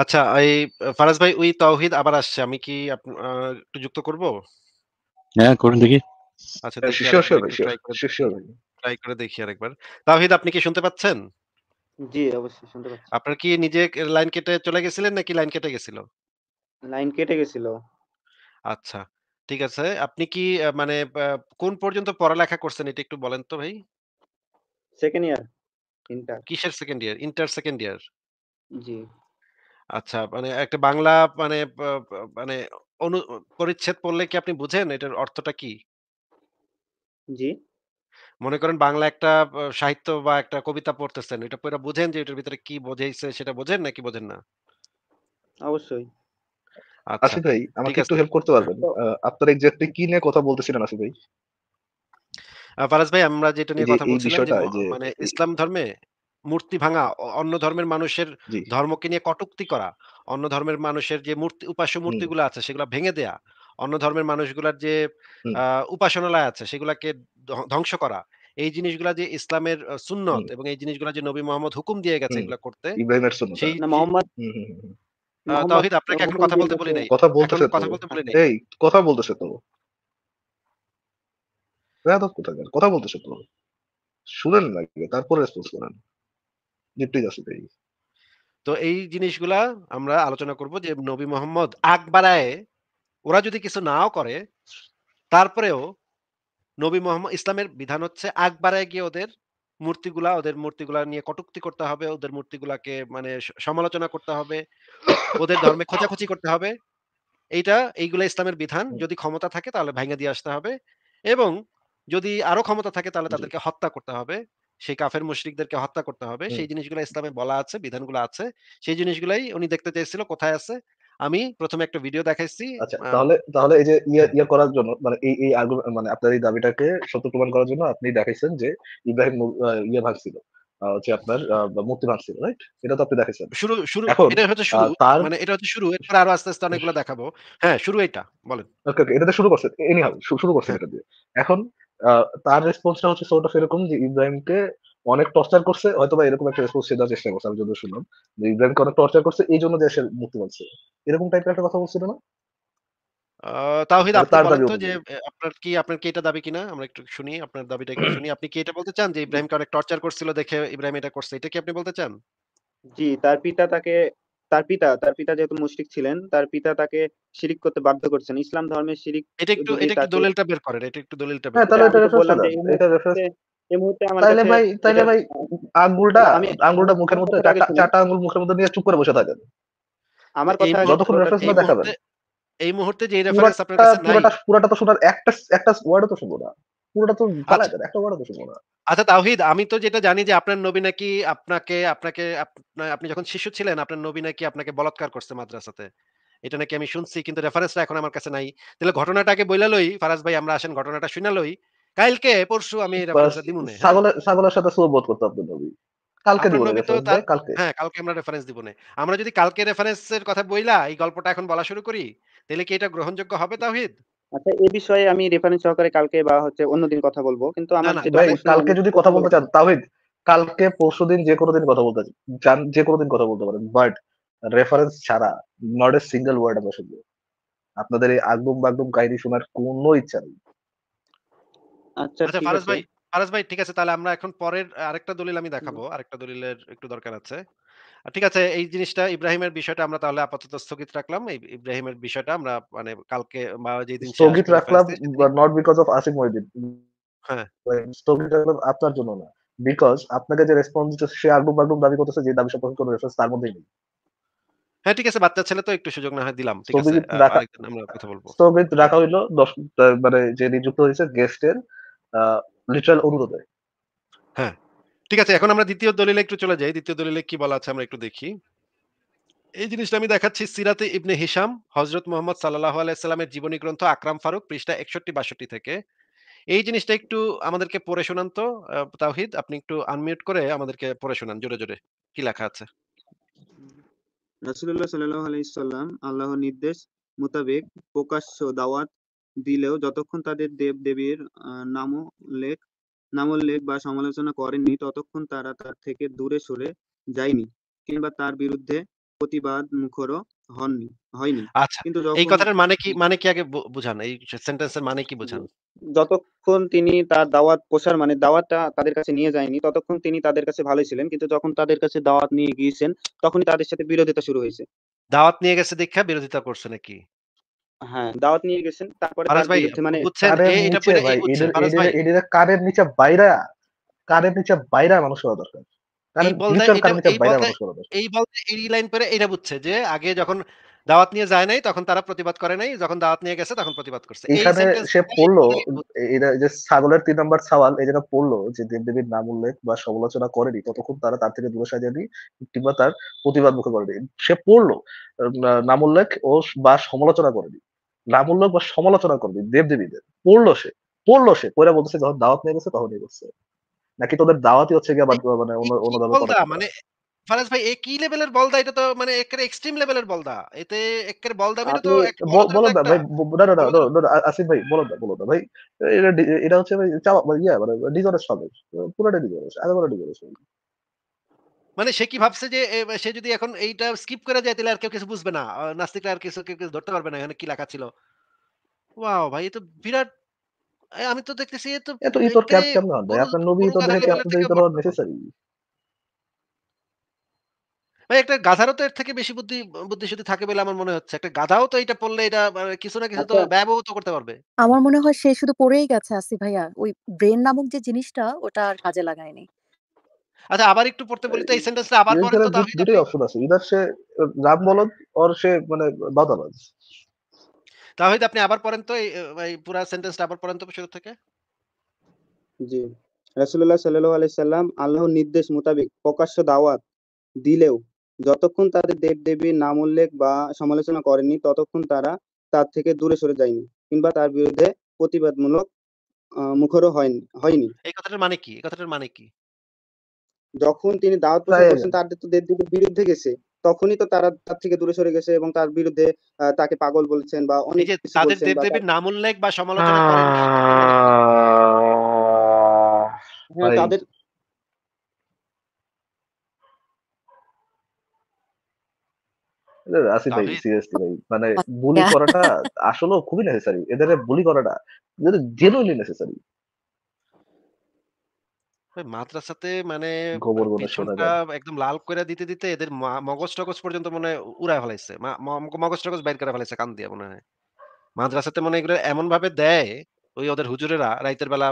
আচ্ছা এই ফারাজ ভাই উই তাওহিদ আবার আসছে আমি কি একটু যুক্ত করব হ্যাঁ করুন দেখি আচ্ছা হ্যাঁ, ট্রাই করে দেখি আরেকবার তাওহিদ আপনি কি শুনতে পাচ্ছেন জি অবশ্যই শুনতে পাচ্ছি আপনার কি নিজে লাইন কেটে চলে গেছিলেন নাকি লাইন কেটে গেছিল লাইন কেটে গেছিল আচ্ছা ঠিক আছে আপনি কি মানে কোন পর্যন্ত পড়ালেখা করছেন এটা একটু বলেন তো ভাই সেকেন্ড ইয়ার ইন্টার। কিসের second year? Inter second year? জি। আচ্ছা মানে একটা বাংলা মানে মানে অনু পরিচ্ছেদ পড়লে কি আপনি বুঝেন এটার অর্থটা কি? জি। মনে করেন বাংলা একটা সাহিত্য বা একটা কবিতা পড়তেছেন। এটা পইড়া বুঝেন যে এটার ভিতরে কি বোঝাইছে সেটা বোঝেন নাকি বোঝেন না? অবশ্যই। আচ্ছা। ভাই আমাকে একটু আছে। হেল্প করতে পারবেন? তো আ কি নিয়ে কথা বলতেছিলেন আশিক ভাই? ফারাজ ভাই আমরা যেটা নিয়ে কথা বলছিলাম মানে ইসলাম ধর্মে মূর্তি ভাঙা অন্য ধর্মের মানুষের ধর্মকে নিয়ে কটুক্তি করা অন্য ধর্মের মানুষের যে মূর্তি উপাস্য মূর্তিগুলো আছে সেগুলো ভেঙে দেয়া অন্য ধর্মের মানুষগুলার যে উপাসনালয় আছে সেগুলোকে ধ্বংস করা এই জিনিসগুলা যে ইসলামের সুন্নত এবং এই জিনিসগুলা যে নবী মোহাম্মদ হুকুম দিয়ে গেছে এগুলো করতে সেই মোহাম্মদ তাওহিদ আপনাকে এখন কথা বলতে বলি নাই কথা বলতে কথা বলতে বলি নাই এই কথা বলতেছে তো হ্যাঁ, কথা শুনেন লাগে তারপর রেসপন্স করেন তাই তো এই জিনিসগুলা আমরা আলোচনা করব যে নবী মোহাম্মদ ওরা যদি কিছু নাও করে তারপরেও নবী মোহাম্মদ ইসলামের বিধান হচ্ছে আগ বাড়ায় গিয়ে ওদের মূর্তিগুলা ওদের মূর্তিগুলা নিয়ে কটুক্তি করতে হবে ওদের মূর্তিগুলাকে মানে সমালোচনা করতে হবে ওদের ধর্মে খোঁচাখুচি করতে হবে এইটা এইগুলা ইসলামের বিধান যদি ক্ষমতা থাকে তাহলে ভেঙে দিয়ে আসতে হবে এবং যদি আরো ক্ষমতা থাকে তাহলে তাদেরকে হত্যা করতে হবে সেই কাফের মুশরিকদেরকে হত্যা করতে হবে সেই জিনিসগুলো ইসলামে বলা আছে বিধানগুলো আছে সেই জিনিসগুলাই উনি দেখতে চাইছিল কোথায় আছে আমি প্রথমে একটা ভিডিও দেখাইছি আচ্ছা তাহলে তাহলে এই যে ইয়া হ্যাঁ। ইয়ে করার জন্য মানে এই এই মানে আপনার এই দাবিটাকে সত্য প্রমাণ করার জন্য আপনি দেখাইছেন যে ইব্রাহিম ইয়া ভাগছিল হচ্ছে আপনার মূর্তি ভাঙছিল রাইট এটা তো আপনি দেখাইছেন শুরু শুরু এটা হচ্ছে শুরু মানে এটা হচ্ছে শুরু এরপর আরো আস্তে আস্তে অনেকগুলো দেখাবো হ্যাঁ শুরু এটা বলেন ওকে ওকে এটা তো শুরু করছেন এনিহাউ শুরু করছেন হ্যাঁ। এটা দিয়ে এখন তার রেসপন্সটা হচ্ছে সর্ট অফ এরকম যে ইব্রাহিমকে অনেক টর্চার করছে হয়তো বা এরকম একটা রেসপন্স সে দেওয়ার চেষ্টা করছে আমি যদিও শুনলাম যে ইব্রাহিমকে অনেক টর্চার করছে এই জন্য দেশের মুক্তি বলছে এরকম টাইপের একটা কথা বলছিল না তাওহিদ আপনি বলেন তো যে আপনার কি আপনার কি এটা দাবি কিনা আমরা একটু শুনি আপনার দাবিটা একটু শুনি আপনি কি এটা বলতে চান যে ইব্রাহিমকে অনেক টর্চার করছিল দেখে ইব্রাহিম এটা করছে এটা কি আপনি বলতে চান জি তার পিতা তাকে তার পিতা তার পিতা যেহেতু মুশরিক ছিলেন তার পিতা তাকে শিরিক করতে বাধ্য করছেন ইসলাম ধর্মের শিরিক এটা একটু এটা একটু দলিলটা বের করেন এটা একটু দলিলটা বের হ্যাঁ, তাহলে এটা বললাম এটা রেফারেন্স এই মুহূর্তে আমার তাহলে ভাই তাহলে ভাই আঙ্গুলটা আমি আঙ্গুলটা মুখের মধ্যে চারটা আঙ্গুল মুখের মধ্যে নিয়ে চুপ করে বসে থাকেন আমার কথা যতক্ষণ রেফারেন্স না দেখাবেন এই মুহূর্তে যে রেফারেন্স আপনার কাছে নাই পুরোটা তো শোনার একটা একটা ওয়ার্ডও তো শুনবো না পুরোটা তো আচ্ছা। একটা বড় আচ্ছা তাওহিদ আমি তো যেটা জানি যে আপনার নবী নাকি আপনাকে আপনাকে আপনি যখন শিশু ছিলেন আপনার নবী নাকি আপনাকে করছে মাদ্রাসাতে এটা নাকি আমি শুনছি কিন্তু রেফারেন্সটা এখন আমার কাছে নাই তাহলে ঘটনাটাকে ফারাজ ভাই আমরা আসেন ঘটনাটা লই কালকে পরশু আমি না সাথে করতে আপনি নবী কালকে দিব কালকে হ্যাঁ কালকে আমরা রেফারেন্স দিব না আমরা যদি কালকে রেফারেন্সের কথা বইলা এই গল্পটা এখন বলা শুরু করি তাহলে কি এটা গ্রহণযোগ্য হবে তাওহিদ আচ্ছা এই বিষয়ে আমি রেফারেন্স সহকারে কালকে বা হচ্ছে অন্যদিন কথা বলবো কিন্তু আমার কালকে যদি কথা বলতে চান তাহলে কালকে পরশুদিন যে কোনো দিন কথা বলতে চান যে কোনো দিন কথা বলতে পারেন বাট রেফারেন্স ছাড়া নট এ সিঙ্গেল ওয়ার্ড আমার সঙ্গে আপনাদের এই আগদম বাগদম কাহিনী শোনার কোন ইচ্ছা নেই আচ্ছা, আচ্ছা ফারাজ ভাই ফারাজ ভাই ঠিক আছে তাহলে আমরা এখন পরের আরেকটা দলিল আমি দেখাবো আরেকটা দলিলের একটু দরকার আছে ঠিক আছে এই জিনিসটা ইব্রাহিমের বিষয়টা আমরা তাহলে আপাতত স্থগিত রাখলাম ইব্রাহিমের বিষয়টা আমরা মানে কালকে বা যেদিন স্থগিত রাখলাম not because of Asif Mohiuddin হ্যাঁ স্থগিত রাখলাম আপনার জন্য না বিকজ আপনাকে যে রেসপন্স দিতে সে আগুম বাগুম দাবি করতেছে যে দাবি সম্পর্কে কোনো রেসপন্স তার মধ্যেই নেই হ্যাঁ ঠিক আছে বাচ্চা ছেলে তো একটু সুযোগ না হয় দিলাম ঠিক আছে আরেকদিন আমরা কথা বলবো স্থগিত রাখা হইলো দশ মানে যে নিযুক্ত হয়েছে গেস্টের লিটারাল অনুরোধে হ্যাঁ ঠিক আছে এখন আমরা দ্বিতীয় দলিলে একটু চলে যাই দ্বিতীয় দলিলে কি বলা আছে আমরা একটু দেখি এই জিনিসটা আমি দেখাচ্ছি সিরাতে ইবনে হিসাম হজরত মোহাম্মদ সাল্লাহ আলাইসাল্লামের জীবনী গ্রন্থ আকরাম ফারুক পৃষ্ঠা একষট্টি বাষট্টি থেকে এই জিনিসটা একটু আমাদেরকে পড়ে শোনান তো তাহিদ আপনি একটু আনমিউট করে আমাদেরকে পড়ে শোনান জোরে জোরে কি লেখা আছে রাসূলুল্লাহ সাল্লাল্লাহু আলাইহি আল্লাহর নির্দেশ মোতাবেক প্রকাশ্য দাওয়াত দিলেও যতক্ষণ তাদের দেব দেবীর নাম লেখ নাম উল্লেখ বা সমালোচনা করেননি ততক্ষণ তারা তার থেকে দূরে সরে যায়নি কিংবা তার বিরুদ্ধে প্রতিবাদ মুখরও হননি হয়নি আচ্ছা কিন্তু এই কথাটার মানে কি মানে কি আগে বুঝান এই সেন্টেন্সের মানে কি বুঝান যতক্ষণ তিনি তার দাওয়াত প্রসার মানে দাওয়াতটা তাদের কাছে নিয়ে যায়নি ততক্ষণ তিনি তাদের কাছে ভালোই ছিলেন কিন্তু যখন তাদের কাছে দাওয়াত নিয়ে গিয়েছেন তখনই তাদের সাথে বিরোধিতা শুরু হয়েছে দাওয়াত নিয়ে গেছে দীক্ষা বিরোধিতা করছে নাকি হ্যাঁ, দাওয়াত নিয়ে মানে যে আগে যখন দাওয়াত নিয়ে যায় নাই তখন তারা প্রতিবাদ করে নাই যখন দাওয়াত নিয়ে গেছে তখন প্রতিবাদ করছে এখানে সে পড়লো যে ছাগলের তিন নম্বর সওয়াল এই যেটা পড়লো যে দেবদেবীর নাম উল্লেখ বা সমালোচনা করেনি ততক্ষণ তারা তার থেকে দূরে সাজানি কিংবা তার প্রতিবাদ মুখে করেনি সে পড়লো নাম উল্লেখ ও বা সমালোচনা করেনি নামূল্যক বা সমালোচনা করবি দেবদেবীদের পড়লো সে পড়লো সে পড়ে বলতেছে যখন দাওয়াত নিয়ে গেছে তখন করছে নাকি তোদের দাওয়াতই হচ্ছে গিয়ে মানে অন্য মানে ফারাজ ভাই এই কি লেভেলের বলদা এটা তো মানে এক্সট্রিম লেভেলের বলদা এতে একেবারে বলদা মানে তো বলো না ভাই না না না আসিফ ভাই বলো না বলো না ভাই এটা এটা হচ্ছে ভাই চাওয়া মানে ইয়া মানে ডিজনেস পুরোটা ডিজনেস বড় ডিজনেস মানে সে কি ভাবছে যে সে যদি এখন এইটা স্কিপ করে যায় তাহলে আর কেউ কিছু বুঝবে না নাস্তিকরা আর কিছু কেউ কিছু ধরতে পারবে না এখানে কি লেখা ছিল ওয়াও ভাই এতো বিরাট আমি তো দেখতেছি এ তো এত ইতর ক্যাপ কেমন হয় আপনার নবী তো দেখে আপনাদের ইতর নেসেসারি ভাই একটা গাধারও তো এর থেকে বেশি বুদ্ধি বুদ্ধি বুদ্ধিশুদ্ধি থাকে বলে আমার মনে হচ্ছে একটা গাধাও তো এটা পড়লে এটা মানে কিছু না কিছু তো আচ্ছা। ব্যবহৃত করতে পারবে আমার মনে হয় সে শুধু পড়েই গেছে আসি ভাইয়া ওই ব্রেন নামক যে জিনিসটা ওটা আর কাজে লাগায়নি আচ্ছা আবার একটু পড়তে বলি তো এই সেন্টেন্সটা আবার পড়ে তো তাহলে দুটোই অপশন আছে ইদার সে রাম বলদ অর সে মানে বাদাবাজ তাহলে আপনি আবার পড়েন তো এই পুরো সেন্টেন্সটা আবার পড়েন তো শুরু থেকে জি রাসূলুল্লাহ সাল্লাল্লাহু আলাইহি সাল্লাম আল্লাহর নির্দেশ মোতাবেক প্রকাশ্য দাওয়াত দিলেও যতক্ষণ তাদের দেব দেবীর নাম উল্লেখ বা সমালোচনা করেনি ততক্ষণ তারা তার থেকে দূরে সরে যায়নি কিংবা তার বিরুদ্ধে প্রতিবাদমূলক মুখরও হয়নি হয়নি এই কথাটার মানে কি এই কথাটার মানে কি যখন তিনি দাওয়াত প্রচার করছেন তাদের তো বিরুদ্ধে গেছে তখনই তো তারা তার থেকে দূরে সরে গেছে এবং তার বিরুদ্ধে তাকে পাগল বলছেন বা অনেক তাদের দেবদেবীর নাম উল্লেখ বা সমালোচনা করেন হ্যাঁ, তাদের আসিফ ভাই সিরিয়াসলি ভাই মানে বুলি আচ্ছা। করাটা আসলে খুবই নেসেসারি এদের বুলি করাটা যদি জেনুইনলি নেসেসারি ওই মাদ্রাসাতে মানে একদম লাল কইরা দিতে, দিতে এদের মগজ-টগজ পর্যন্ত মনে হয় উড়ায় ফেলাইছে। মগজ-টগজ বাইর করে ফেলাইছে কান দিয়ে মনে হয়। মাদ্রাসাতে মনে এগুলো এমন ভাবে দেয় ওই ওদের হুজুরেরা রাইতের বেলা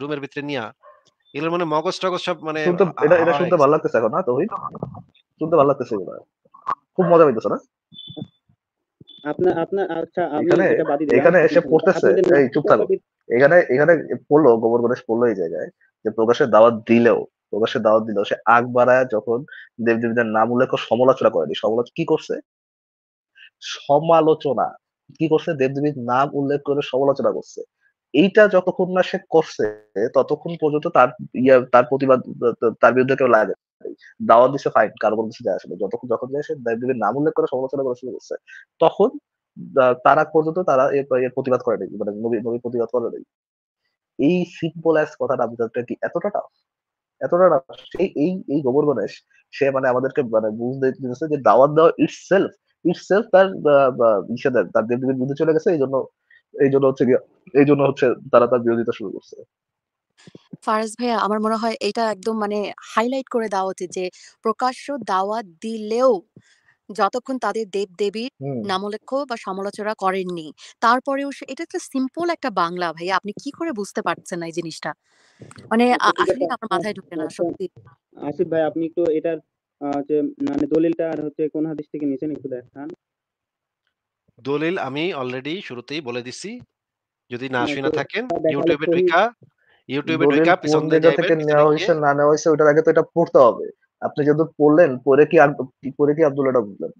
রুমের ভিতরে নিয়া, এগুলো মানে মগজ-টগজ সব মানে এটা এটা শুনতে ভাল লাগতেছে এখন না তৌহিদ? শুনতে ভাল লাগতেছে এগুলা। খুব মজা পাইতেছো না? আপনার আপনার আচ্ছা আপনি এখানে এটা বাদই দিলাম। এখানে এসে পড়তেছে এই চুপ থাকো। এখানে এখানে পড়লো গোবর গণেশ পড়লো এই জায়গায় যে প্রকাশের দাওয়াত দিলেও প্রকাশের দাওয়াত দিলেও সে আগ বাড়ায় যখন দেবদেবীদের নাম উল্লেখ সমালোচনা করেনি সমালোচনা কি করছে সমালোচনা কি করছে দেবদেবীর নাম উল্লেখ করে সমালোচনা করছে এইটা যতক্ষণ না সে করছে ততক্ষণ পর্যন্ত তার ইয়া তার প্রতিবাদ তার বিরুদ্ধে কেউ লাগে দাওয়াত দিছে ফাইন কারো কোনো কিছু যায় আসলে যতক্ষণ যখন যায় সে দেবদেবীর নাম উল্লেখ করে সমালোচনা করা শুরু করছে তখন তারা করতো পর্যন্ত তারা এর প্রতিবাদ করে নাই মানে নবী নবী প্রতিবাদ করে নাই এই সিম্পল অ্যাজ কথাটা বোঝাটা কি এতটা টাফ এতটা টাফ সেই এই এই গোবর গণেশ সে মানে আমাদেরকে মানে বুঝতে দিয়েছে যে দাওয়াত দেওয়া ইটস সেলফ ইটস সেলফ তার ইসেদের তার বিরুদ্ধে চলে গেছে এই জন্য এই জন্য হচ্ছে এই জন্য হচ্ছে তারা তার বিরোধিতা শুরু করছে ফারাজ ভাইয়া আমার মনে হয় এটা একদম মানে হাইলাইট করে দেওয়া উচিত যে প্রকাশ্য দাওয়াত দিলেও যতক্ষণ তাদের দেবদেবীর হুম। নামোল্লেখ্য বা সমালোচনা করেননি। তারপরেও এটা একটা সিম্পল একটা বাংলা ভাই আপনি কি করে বুঝতে পারছেন না এই জিনিসটা? মানে আসলে আমার মাথায় ঢুকে না সত্যি। আসিফ ভাই আপনি একটু এটার যে মানে দলিলটা আর হচ্ছে কোন হাদিস থেকে নিয়েছেন একটু দেখান। দলিল আমি অলরেডি শুরুতেই বলে দিছি। যদি না শুনে থাকেন ইউটিউবে দেখালে ইউটিউবে এ একটু পিছন থেকে নেওয়া গিয়ে হইছে না নেওয়া হইছে ওটার আগে তো এটা পড়তে হবে। আপনি যেহেতু পড়লেন পরে কি পরে কি আব্দুল্লাহটা বুঝলেন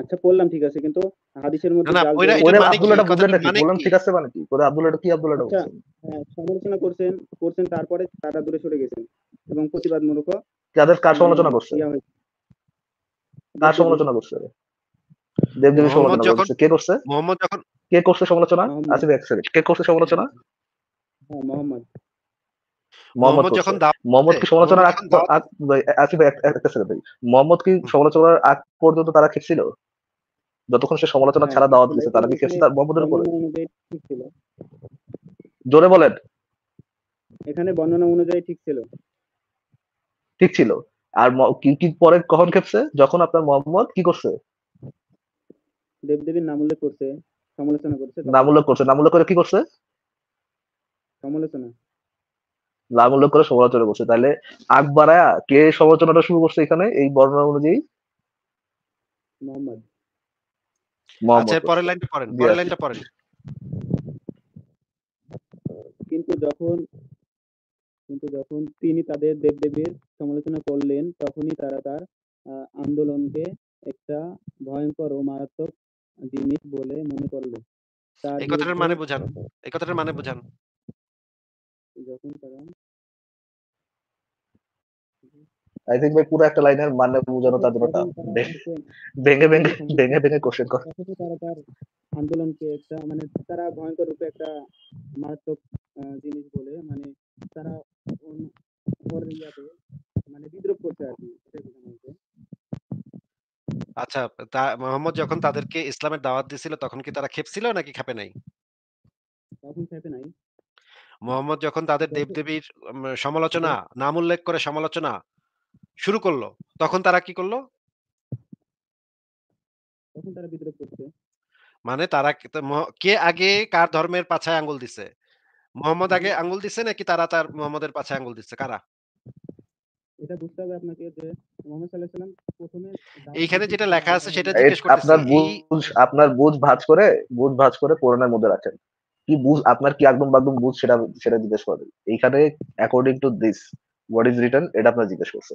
আচ্ছা পড়লাম ঠিক আছে কিন্তু হাদিসের মধ্যে মানে আব্দুল্লাহটা বুঝলেন নাকি মানে বললাম ঠিক আছে মানে কি পরে আব্দুল্লাহটা কি আব্দুল্লাহটা আচ্ছা, বুঝলেন হ্যাঁ, সমালোচনা করছেন করছেন তারপরে তারা দূরে সরে গেছেন এবং প্রতিবাদ মূলক কাদের কার সমালোচনা করছে কার সমালোচনা করছে দেবদেবী সমালোচনা করছে কে করছে মোহাম্মদ যখন কে করছে সমালোচনা আসিফ এক কে করছে সমালোচনা হ্যাঁ, মোহাম্মদ যতক্ষণ সে সমালোচনা হ্যাঁ, ছাড়া দাওয়াত দিয়েছে তারা কি তার উপরে জোরে বলেন এখানে বর্ণনা অনুযায়ী ঠিক ছিল ঠিক ছিল আর কি কি পরে কখন খেপছে যখন আপনার মোহাম্মদ কি করছে দেবদেবীর নাম উল্লেখ করছে সমালোচনা করছে নাম উল্লেখ করছে নাম উল্লেখ করে কি করছে সমালোচনা লাভ উল্লেখ করে সমালোচনা করছে তাহলে আকবরায়া কে সমালোচনাটা শুরু করছে এখানে এই বর্ণনা অনুযায়ী আচ্ছা, কিন্তু যখন কিন্তু যখন তিনি তাদের দেবদেবীর সমালোচনা করলেন তখনই তারা তার আন্দোলনকে একটা ভয়ঙ্কর ও মারাত্মক জিনিস বলে মনে করলো এই কথাটার মানে বোঝান এই কথাটার মানে বোঝান যখন তারা আই ভাই পুরো একটা লাইনের মানে তার জন্য ভেঙে ভেঙে ভেঙে ভেঙে কোশ্চেন তারা তার আন্দোলনকে একটা মানে তারা ভয়ঙ্কর রূপে একটা মারাত্মক জিনিস বলে মানে তারা ইয়াতে মানে করতে আর কি আচ্ছা তা মোহাম্মদ যখন তাদেরকে ইসলামের দাওয়াত দিছিল তখন কি তারা খেপছিল নাকি খেপে নাই তখন খেপে নাই মোহাম্মদ যখন তাদের দেবদেবীর সমালোচনা হ্যাঁ। নাম উল্লেখ করে সমালোচনা শুরু করলো তখন তারা কি করলো মানে তারা কে আগে কার ধর্মের পাছায় আঙ্গুল দিছে মোহাম্মদ আগে আঙ্গুল দিছে নাকি তারা তার মোহাম্মদের পাছায় আঙ্গুল দিছে কারা এইখানে যেটা লেখা আছে সেটা জিজ্ঞেস করতেছি আপনার বুঝ আপনার বুঝ ভাঁজ করে বুঝ ভাঁজ করে কোরআনের মধ্যে রাখেন কি বুঝ আপনার কি একদম একদম বুঝ সেটা সেটা জিজ্ঞেস করে এইখানে according to this what is return এটা আপনার জিজ্ঞেস করছে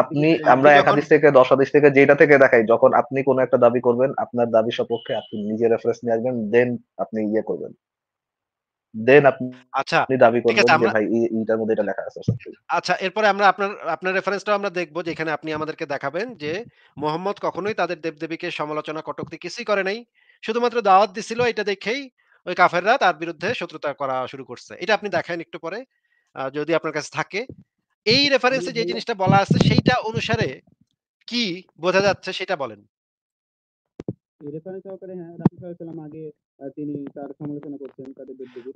আপনি আমরা থেকে থেকে যেটা থেকে দেখাই যখন আপনি একটা দাবি করবেন আপনার দাবি সপক্ষে আপনি নিজে রেফারেন্স নিয়ে আসবেন দেন আপনি ইয়ে করবেন দেন আপনি আচ্ছা দাবি করবেন যে ভাই এইটার মধ্যে এটা লেখা আছে আচ্ছা এরপরে আমরা আপনার আপনার রেফারেন্সটাও আমরা দেখব যেখানে আপনি আমাদেরকে দেখাবেন যে মোহাম্মদ কখনোই তাদের দেবদেবীকে সমালোচনা কটুক্তি কিছুই করে নাই শুধুমাত্র দাওয়াত দিছিল এটা দেখেই ওই কাফেররা তার বিরুদ্ধে শত্রুতা করা শুরু করছে এটা আপনি দেখেন একটু পরে যদি আপনার কাছে থাকে এই রেফারেন্সে যে জিনিসটা বলা আছে সেইটা অনুসারে কি বোঝা যাচ্ছে সেটা বলেন হ্যাঁ,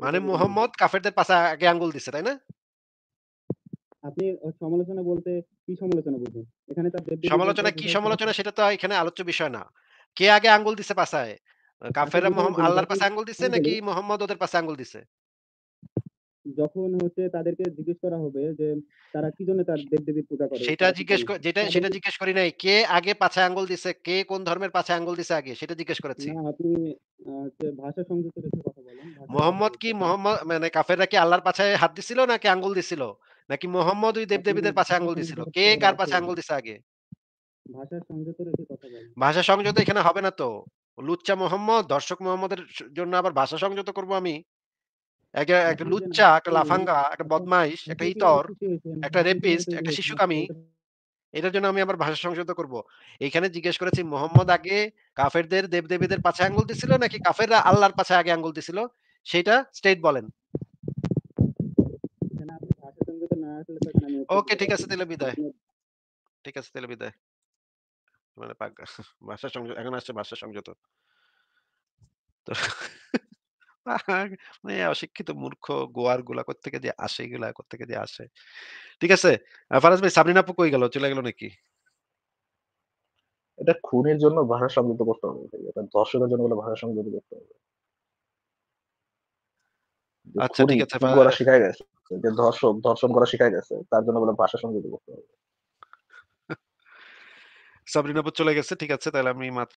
মানে মোহাম্মদ কাফেরদের পাশে আগে আঙ্গুল দিছে তাই না আপনি সমালোচনা বলতে কি সমালোচনা এখানে সমালোচনা কি সমালোচনা সেটা তো এখানে আলোচ্য বিষয় না কে আগে আঙ্গুল দিছে পাশায় আচ্ছা, মোহাম্মদ আল্লাহর পাশে আঙ্গুল দিছে নাকি মোহাম্মদ ওদের পাশে আঙ্গুল দিছে যখন হচ্ছে তাদেরকে জিজ্ঞেস করা হবে যে তারা কি জন্য তার দেব দেবীর পূজা করে সেটা জিজ্ঞেস যেটা সেটা জিজ্ঞেস করি নাই কে আগে পাছে আঙ্গুল দিছে কে কোন ধর্মের পাছে আঙ্গুল দিছে আগে সেটা জিজ্ঞেস করেছি না আপনি ভাষা সংযুক্ত রেখে কথা বলেন মোহাম্মদ কি মোহাম্মদ মানে কাফেররা কি আল্লাহর পাছে হাত দিছিল নাকি আঙ্গুল দিছিল নাকি মোহাম্মদ ওই দেবীদের পাছে আঙ্গুল দিছিল কে কার পাছে আঙ্গুল দিছে আগে ভাষা সংযুক্ত রেখে কথা বলেন ভাষা সংযুক্ত এখানে হবে না তো লুচ্চা মোহাম্মদ দর্শক মোহাম্মদের জন্য আবার ভাষা সংযত করব আমি একটা হ্যাঁ, একটা লুচ্চা একটা লাফাঙ্গা একটা বদমাইশ একটা ইতর একটা রেপিস্ট একটা শিশুকামী এটার জন্য আমি ভাষা সংশোধন করব এখানে জিজ্ঞেস করেছি মোহাম্মদ আগে কাফেরদের দেবদেবীদের পাছে আঙ্গুল দিছিল নাকি কাফেররা আল্লাহর পাছে আগে আঙ্গুল দিছিল সেটা স্টেট বলেন ওকে ঠিক আছে তাহলে বিদায় ঠিক আছে তাহলে বিদায় মানে ভাষা সংযত এখন আসছে ভাষা সংযত তো মানে অশিক্ষিত মূর্খ গোয়ার গুলা করতে যে আসে এগুলা করতে যে আসে ঠিক আছে ফারাজ ভাই সাবরিন আপু কই গেল চলে গেল নাকি এটা খুনের জন্য ভাষা সংযুক্ত করতে হবে ভাই। এটা ধর্ষণের জন্য বলে ভাষা সংযুক্ত করতে হবে যে আচ্ছা ঠিক আছে খুন করা শিখাই গেছে যে দর্শক ধর্ষণ করা শিখাই গেছে তার জন্য বলে ভাষা সংযুক্ত করতে হবে সাবরিন আপু চলে গেছে ঠিক আছে তাহলে আমি মাত্র